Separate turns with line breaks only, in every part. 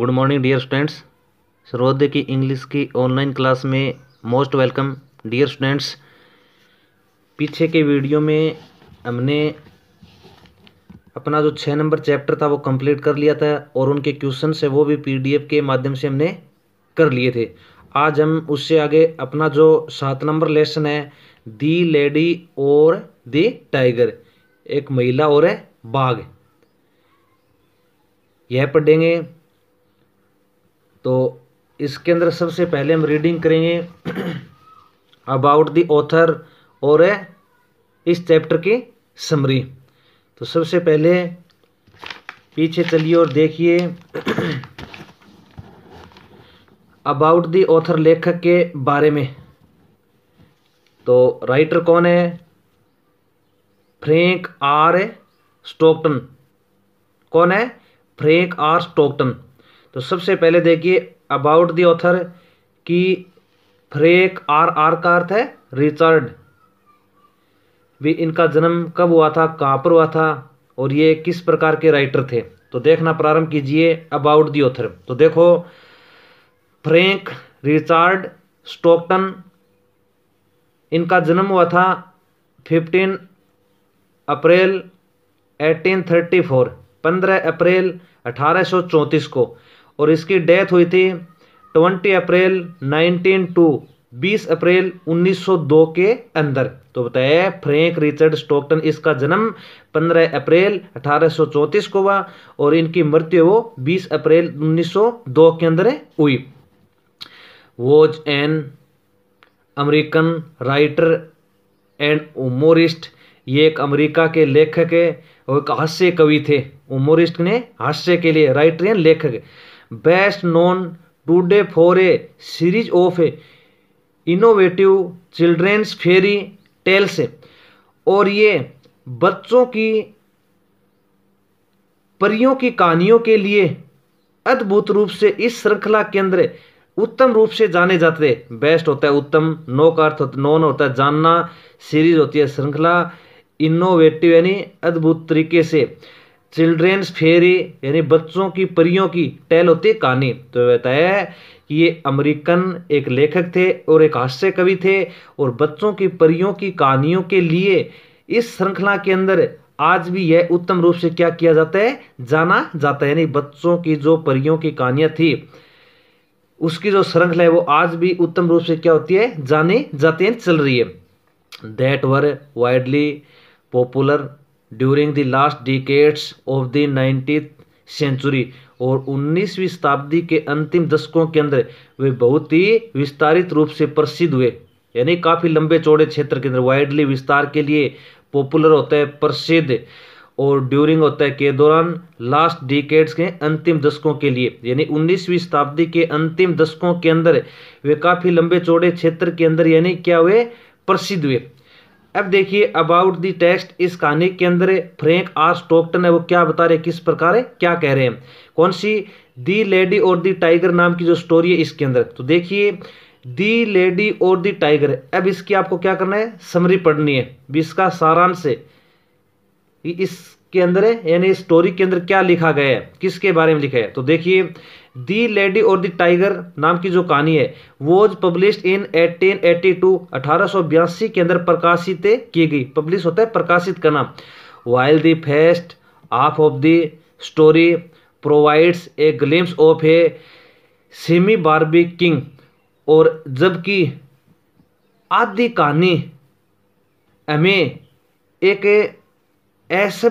good morning dear students Sarvodaya की English की online class में मोस्ट वेलकम डियर स्टूडेंट्स पीछे के वीडियो में हमने अपना जो छः नंबर चैप्टर था वो कंप्लीट कर लिया था और उनके क्वेश्चन से वो भी पीडीएफ के माध्यम से हमने कर लिए थे आज हम उससे आगे अपना जो सात नंबर लेसन है दी लेडी और दी टाइगर एक महिला और है बाघ यह पढ़ेंगे तो इसके अंदर सबसे पहले हम रीडिंग करेंगे अबाउट द ऑथर और इस चैप्टर की समरी तो सबसे पहले पीछे चलिए और देखिए अबाउट द ऑथर लेखक के बारे में तो राइटर कौन है फ्रैंक आर स्टोकटन कौन है फ्रैंक आर स्टोकटन तो सबसे पहले देखिए अबाउट दी ऑथर कि फ्रेक आर आर का अर्थ है रिचर्ड भी इनका जन्म कब हुआ था कहाँ पर हुआ था और ये किस प्रकार के राइटर थे तो देखना प्रारंभ कीजिए अबाउट दी ऑथर तो देखो फ्रेंक रिचार्ड स्टोकटन इनका जन्म हुआ था 15 अप्रैल 1834 15 अप्रैल 1834 को और इसकी डेथ हुई थी 20 अप्रैल 192 20 अप्रैल 1902 के अंदर तो बताया फ्रैंक रिचर्ड स्टॉकटन इसका जन्म 15 अप्रैल 1834 को हुआ और इनकी मृत्यु वो 20 अप्रैल 1902 के अंदर हुई was an American writer and humorist ये एक अमेरिका के लेखक है और एक हास्य कवि थे उमोरिस्ट ने हास्य के लिए राइटर एंड लेखक known known today for a series of innovative children's fairy tales और ये बच्चों की परियों की कहानियों के लिए अद्भुत रूप से इस श्रृंखला केंद्र उत्तम रूप से जाने जाते बेस्ट होता है उत्तम नो का अर्थ नॉन होता है जानना सीरीज होती है श्रृंखला इनोवेटिव यानी अद्भुत तरीके से चिल्ड्रेंस फेरी यानी बच्चों की परियों की टेल होती है कहानी तो बताया कि ये अमेरिकन एक लेखक थे और एक हास्य कवि थे और बच्चों की परियों की कहानियों के लिए इस श्रृंखला के अंदर आज भी यह उत्तम रूप से क्या किया जाता है जाना जाता है यानी बच्चों की जो परियों की कहानियाँ थी उसकी जो श्रृंखला है वो आज भी उत्तम रूप से क्या होती है जाने जाते हैं चल रही है that were widely popular during the last decades of the nineteenth century और 19वीं शताब्दी के अंतिम दशकों के अंदर वे बहुत ही विस्तारित रूप से प्रसिद्ध हुए यानी काफ़ी लंबे चौड़े क्षेत्र के अंदर वाइडली विस्तार के लिए पॉपुलर होता है प्रसिद्ध और ड्यूरिंग होता है के दौरान लास्ट डिकेट्स के अंतिम दशकों के लिए यानी 19वीं शताब्दी के अंतिम दशकों के अंदर वे काफ़ी लंबे चौड़े क्षेत्र के अंदर यानी क्या हुए प्रसिद्ध हुए अब देखिए अबाउट दी टेक्स्ट इस कहानी के अंदर फ्रेंक आर स्टॉकटन है वो क्या बता रहे किस प्रकार है क्या कह रहे हैं कौन सी दी लेडी और दी टाइगर नाम की जो स्टोरी है इसके अंदर तो देखिए दी लेडी और दी टाइगर अब इसकी आपको क्या करना है समरी पढ़नी है इसका सारांश इसके अंदर यानी स्टोरी के अंदर क्या लिखा गया है किसके बारे में लिखा है तो देखिए दी लेडी और द टाइगर नाम की जो कहानी है वो पब्लिश इन 1882 1882 के अंदर प्रकाशित की गई पब्लिश होता है प्रकाशित करना while the first half of the story provides a glimpse of a semi barbaric king और जबकि आधी कहानी हमें एक ऐसे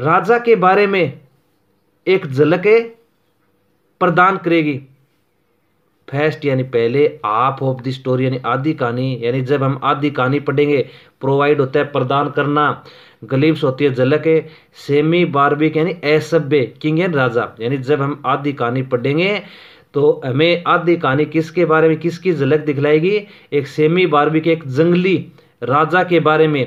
राजा के बारे में एक झलके प्रदान करेगी फर्स्ट यानी पहले आप ऑफ द स्टोरी यानी आधी कहानी यानी जब हम आधी कहानी पढ़ेंगे प्रोवाइड होता है प्रदान करना गलीब्स होती है झलक है सेमी बार्बिक यानी असभ्य किंग एंड राजा यानी जब हम आधी कहानी पढ़ेंगे तो हमें आधी कहानी किसके बारे में किसकी झलक दिखलाएगी एक सेमी बारबिक एक जंगली राजा के बारे में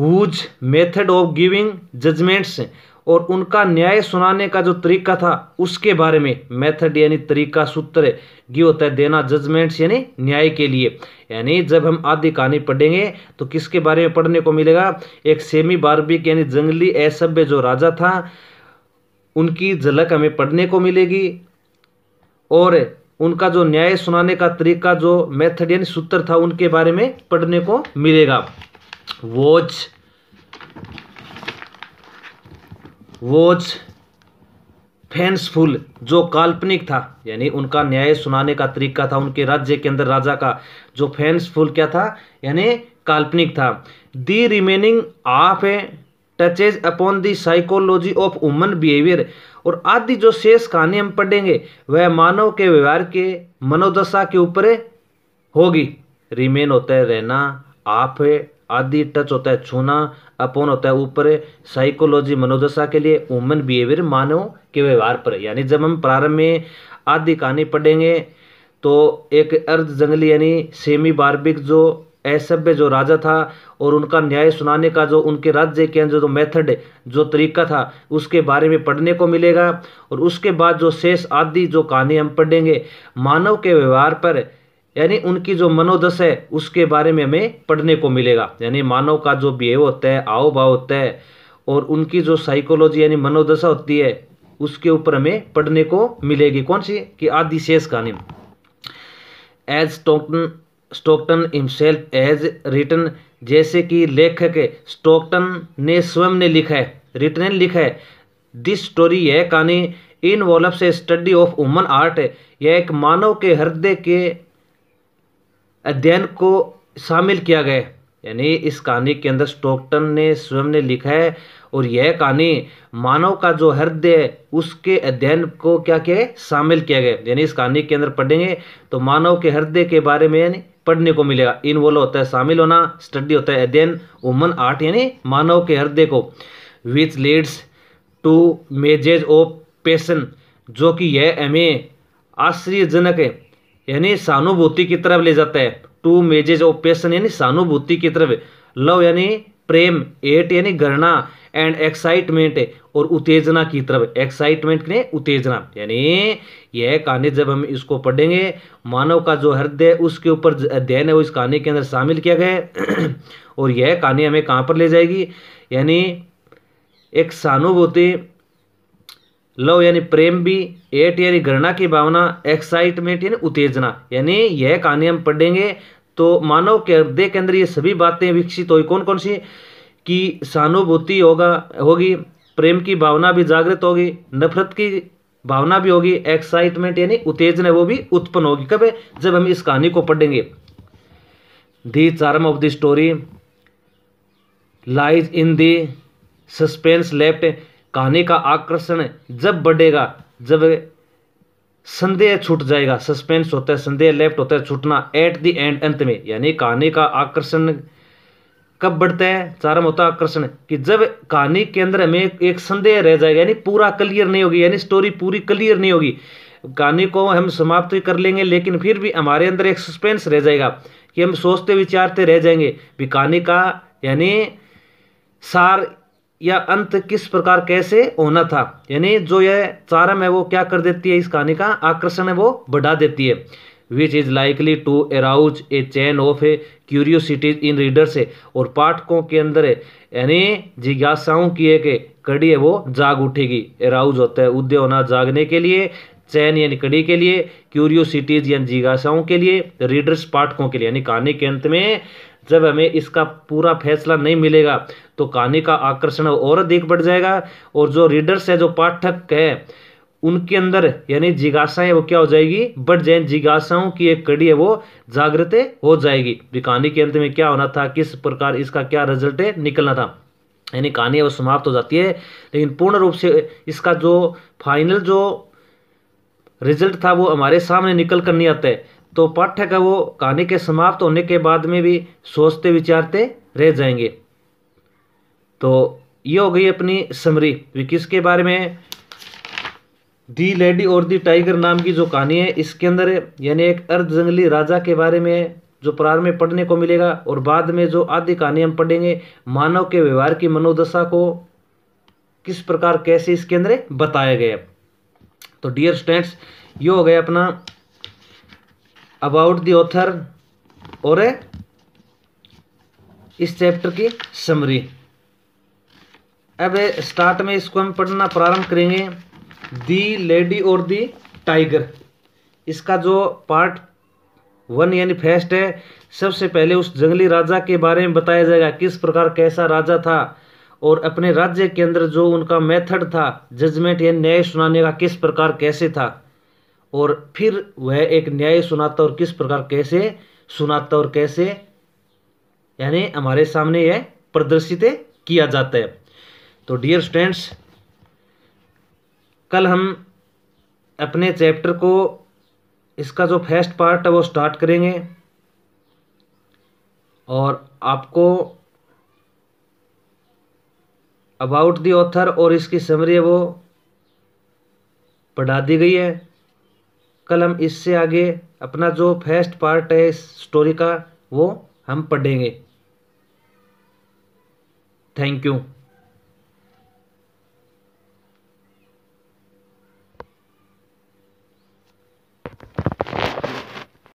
whose method of giving judgments और उनका न्याय सुनाने का जो तरीका था उसके बारे में मेथड यानी तरीका सूत्र ये होता है देना जजमेंट्स यानी न्याय के लिए यानी जब हम आदि कहानी पढ़ेंगे तो किसके बारे में पढ़ने को मिलेगा एक सेमी बार्बिक यानी जंगली असभ्य जो राजा था उनकी झलक हमें पढ़ने को मिलेगी और उनका जो न्याय सुनाने का तरीका जो मेथड यानी सूत्र था उनके बारे में पढ़ने को मिलेगा वॉच वॉज फैंसफुल जो काल्पनिक था यानी उनका न्याय सुनाने का तरीका था उनके राज्य के अंदर राजा का जो फैंसफुल क्या था यानी काल्पनिक था दी रिमेनिंग आप है touches upon the psychology of woman behaviour और आदि जो शेष कहानी हम पढ़ेंगे वह मानव के व्यवहार के मनोदशा के ऊपर होगी रिमेन होता है रहना आप है आदि टच होता है छूना अपोन होता है ऊपर साइकोलॉजी मनोदशा के लिए ह्यूमन बिहेवियर मानव के व्यवहार पर यानी जब हम प्रारंभ में आदि कहानी पढ़ेंगे तो एक अर्ध जंगली यानी सेमी बार्बिक जो असभ्य जो राजा था और उनका न्याय सुनाने का जो उनके राज्य के अंदर जो मेथड जो तरीका था उसके बारे में पढ़ने को मिलेगा और उसके बाद जो शेष आदि जो कहानी हम पढ़ेंगे मानव के व्यवहार पर यानी उनकी जो मनोदश है उसके बारे में हमें पढ़ने को मिलेगा यानी मानव का जो बिहेव होता है आओ भाव होता है और उनकी जो साइकोलॉजी यानी मनोदशा होती है उसके ऊपर हमें पढ़ने को मिलेगी कौन सी कि आदि शेष कहानी as as Stockton Stockton himself has written जैसे कि लेखक स्टोकटन ने स्वयं ने लिखा है रिटन ने लिखा है दिस स्टोरी यह कहानी involves a study of human heart यह एक मानव के हृदय के अध्ययन को शामिल किया गया यानी इस कहानी के अंदर स्टोकटन ने स्वयं ने लिखा है और यह कहानी मानव का जो हृदय है उसके अध्ययन को क्या किया है शामिल किया गया यानी इस कहानी के अंदर पढ़ेंगे तो मानव के हृदय के बारे में यानी पढ़ने को मिलेगा इन्वॉल्व होता है शामिल होना स्टडी होता है अध्ययन वुमन आर्ट यानी मानव के हृदय को which leads to mazes of passion जो कि यह ए आश्चर्यजनक है यानी सहानुभूति की तरफ ले जाता है टू मेजेज ऑफ पैसन यानी सहानुभूति की तरफ लव यानी प्रेम एट यानी गणना एंड एक्साइटमेंट और उत्तेजना की तरफ एक्साइटमेंट ने उत्तेजना यानी यह कहानी जब हम इसको पढ़ेंगे मानव का जो हृदय उसके ऊपर अध्ययन है वो इस कहानी के अंदर शामिल किया गया है और यह कहानी हमें कहाँ पर ले जाएगी यानी एक सहानुभूति लव यानी प्रेम भी एट यानी घृणा की भावना एक्साइटमेंट यानी उत्तेजना यानी यह कहानी हम पढ़ेंगे तो मानव के हृदय के अंदर ये सभी बातें विकसित हुई कौन कौन सी कि सहानुभूति होगा होगी प्रेम की भावना भी जागृत होगी नफरत की भावना भी होगी एक्साइटमेंट यानी उत्तेजना वो भी उत्पन्न होगी कब जब हम इस कहानी को पढ़ेंगे the charm of the story lies in the suspense left कहानी का आकर्षण जब बढ़ेगा जब संदेह छूट जाएगा सस्पेंस होता है संदेह लेफ्ट होता है छूटना एट दी एंड अंत में यानी कहानी का आकर्षण कब बढ़ता है चारम होता है आकर्षण कि जब कहानी के अंदर हमें एक संदेह रह जाएगा यानी पूरा क्लियर नहीं होगी यानी स्टोरी पूरी क्लियर नहीं होगी कहानी को हम समाप्त कर लेंगे लेकिन फिर भी हमारे अंदर एक सस्पेंस रह जाएगा कि हम सोचते विचारते रह जाएंगे भी कहानी का यानी सार या अंत किस प्रकार कैसे होना था यानी जो यह चारम है वो क्या कर देती है इस कहानी का आकर्षण है वो बढ़ा देती है which is likely to arouse a chain of a curiosities in readers है और पाठकों के अंदर यानी जिज्ञासाओं की एक कड़ी है वो जाग उठेगी अराउज होता है उद्य होना जागने के लिए चैन यानी कड़ी के लिए क्यूरियोसिटीज यानी जिज्ञासाओं के लिए रीडर्स पाठकों के लिए यानी कहानी के अंत में जब हमें इसका पूरा फैसला नहीं मिलेगा तो कहानी का आकर्षण और अधिक बढ़ जाएगा और जो रीडर्स है जो पाठक है उनके अंदर यानी जिज्ञासाएं वो क्या हो जाएगी बढ़ जाए जिज्ञासाओं की एक कड़ी है वो जागृत हो जाएगी भी कहानी के अंत में क्या होना था किस प्रकार इसका क्या रिजल्ट निकलना था यानी कहानी वो समाप्त हो जाती है लेकिन पूर्ण रूप से इसका जो फाइनल जो रिजल्ट था वो हमारे सामने निकल कर नहीं आता है तो पाठ्य का वो कहानी के समाप्त होने के बाद में भी सोचते विचारते रह जाएंगे तो ये हो गई अपनी समरी भी किसके बारे में दी लेडी और दी टाइगर नाम की जो कहानी है इसके अंदर यानी एक अर्ध जंगली राजा के बारे में जो प्रार में पढ़ने को मिलेगा और बाद में जो आदि कहानी हम पढ़ेंगे मानव के व्यवहार की मनोदशा को किस प्रकार कैसे इसके अंदर बताया गया तो डियर स्टूडेंट्स ये हो गया अपना अबाउट द ऑथर और इस चैप्टर की समरी अब स्टार्ट में इसको हम पढ़ना प्रारंभ करेंगे दी लेडी और दी टाइगर इसका जो पार्ट वन यानी फर्स्ट है सबसे पहले उस जंगली राजा के बारे में बताया जाएगा किस प्रकार कैसा राजा था और अपने राज्य के अंदर जो उनका मेथड था जजमेंट या न्याय सुनाने का किस प्रकार कैसे था और फिर वह एक न्याय सुनाता और किस प्रकार कैसे सुनाता और कैसे यानी हमारे सामने यह प्रदर्शित किया जाता है तो डियर स्टूडेंट्स कल हम अपने चैप्टर को इसका जो फर्स्ट पार्ट है वो स्टार्ट करेंगे और आपको अबाउट दी ऑथर और इसकी समरी है वो पढ़ा दी गई है कल हम इससे आगे अपना जो फर्स्ट पार्ट है इस स्टोरी का वो हम पढ़ेंगे थैंक यू